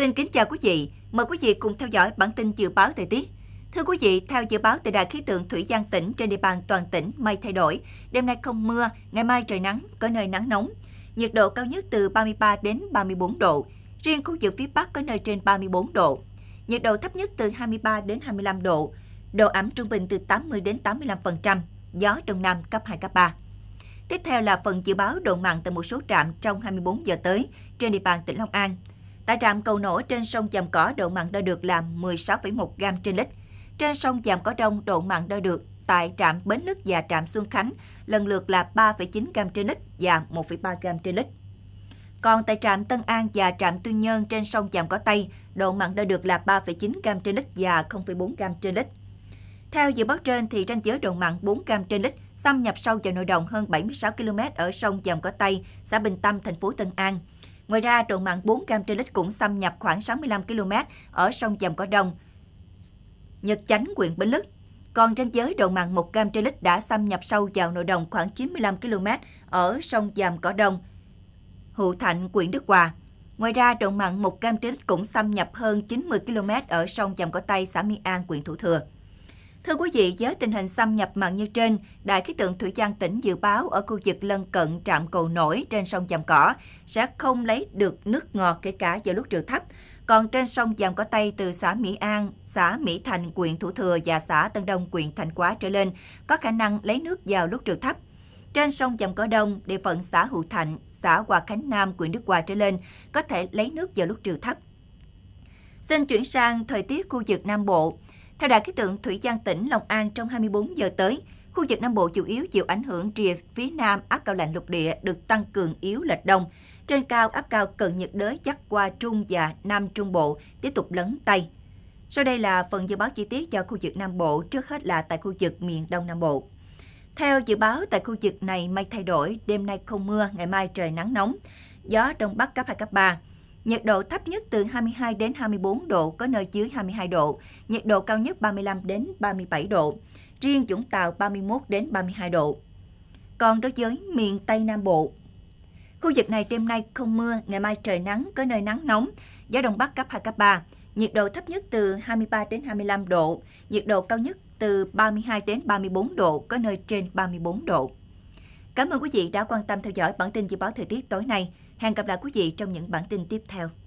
Xin kính chào quý vị, mời quý vị cùng theo dõi bản tin dự báo thời tiết. Thưa quý vị, theo dự báo từ Đài khí tượng Thủy văn tỉnh trên địa bàn toàn tỉnh mây thay đổi, đêm nay không mưa, ngày mai trời nắng, có nơi nắng nóng. Nhiệt độ cao nhất từ 33 đến 34 độ, riêng khu vực phía Bắc có nơi trên 34 độ. Nhiệt độ thấp nhất từ 23 đến 25 độ, độ ẩm trung bình từ 80 đến 85%, gió đông nam cấp 2 cấp 3. Tiếp theo là phần dự báo độ mặn tại một số trạm trong 24 giờ tới trên địa bàn tỉnh Long An. Tại trạm cầu nổ trên sông Chàm Cỏ, độ mặn đo được là 16,1 gam trên lít. Trên sông Chàm Cỏ Đông, độ mặn đo được tại trạm Bến nước và trạm Xuân Khánh lần lượt là 3,9 gam trên lít và 1,3 gam trên lít. Còn tại trạm Tân An và trạm Tuyên Nhơn trên sông Chàm Cỏ Tây, độ mặn đo được là 3,9 gam trên lít và 0,4 gam trên lít. Theo dự báo trên, thì tranh chứa độ mặn 4 gam trên lít xâm nhập sâu vào nội đồng hơn 76 km ở sông Dòng Cỏ Tây, xã Bình Tâm, thành phố Tân An. Ngoài ra, trộn mặn 4 cam trên lít cũng xâm nhập khoảng 65 km ở sông Dầm Cỏ Đông, Nhật Chánh, huyện Bến Lức. Còn trên giới độ mặn 1 cam trên lít đã xâm nhập sâu vào nội đồng khoảng 95 km ở sông Dàm Cỏ Đông, Hữu Thạnh, huyện Đức Hòa. Ngoài ra, độ mặn 1 cam trên lít cũng xâm nhập hơn 90 km ở sông Dàm Cỏ Tây, xã Mỹ An, huyện Thủ Thừa. Thưa quý vị, với tình hình xâm nhập mặn như trên, đại khí tượng Thủy văn tỉnh dự báo ở khu vực lân cận trạm cầu nổi trên sông Giàm Cỏ sẽ không lấy được nước ngọt kể cả vào lúc triều thấp. Còn trên sông Giàm Cỏ Tây từ xã Mỹ An, xã Mỹ Thành, huyện Thủ Thừa và xã Tân Đông, huyện Thành Quá trở lên có khả năng lấy nước vào lúc triều thấp. Trên sông Giàm Cỏ Đông, địa phận xã Hữu Thạnh, xã Hòa Khánh Nam, huyện Đức Hòa trở lên có thể lấy nước vào lúc triều thấp. Xin chuyển sang thời tiết khu vực Nam Bộ. Theo Đài khí tượng Thủy văn tỉnh Long An trong 24 giờ tới, khu vực Nam Bộ chủ yếu chịu ảnh hưởng rìa phía Nam áp cao lạnh lục địa được tăng cường yếu lệch đông. Trên cao áp cao cận nhiệt đới dắt qua Trung và Nam Trung Bộ tiếp tục lấn Tây. Sau đây là phần dự báo chi tiết cho khu vực Nam Bộ, trước hết là tại khu vực miền Đông Nam Bộ. Theo dự báo, tại khu vực này mây thay đổi, đêm nay không mưa, ngày mai trời nắng nóng, gió Đông Bắc cấp 2, cấp 3. Nhiệt độ thấp nhất từ 22 đến 24 độ, có nơi dưới 22 độ, nhiệt độ cao nhất 35 đến 37 độ, riêng Vũng Tàu 31 đến 32 độ. Còn đối với miền Tây Nam Bộ, khu vực này đêm nay không mưa, ngày mai trời nắng, có nơi nắng nóng, gió Đông Bắc cấp 2, cấp 3, nhiệt độ thấp nhất từ 23 đến 25 độ, nhiệt độ cao nhất từ 32 đến 34 độ, có nơi trên 34 độ. Cảm ơn quý vị đã quan tâm theo dõi bản tin dự báo thời tiết tối nay. Hẹn gặp lại quý vị trong những bản tin tiếp theo.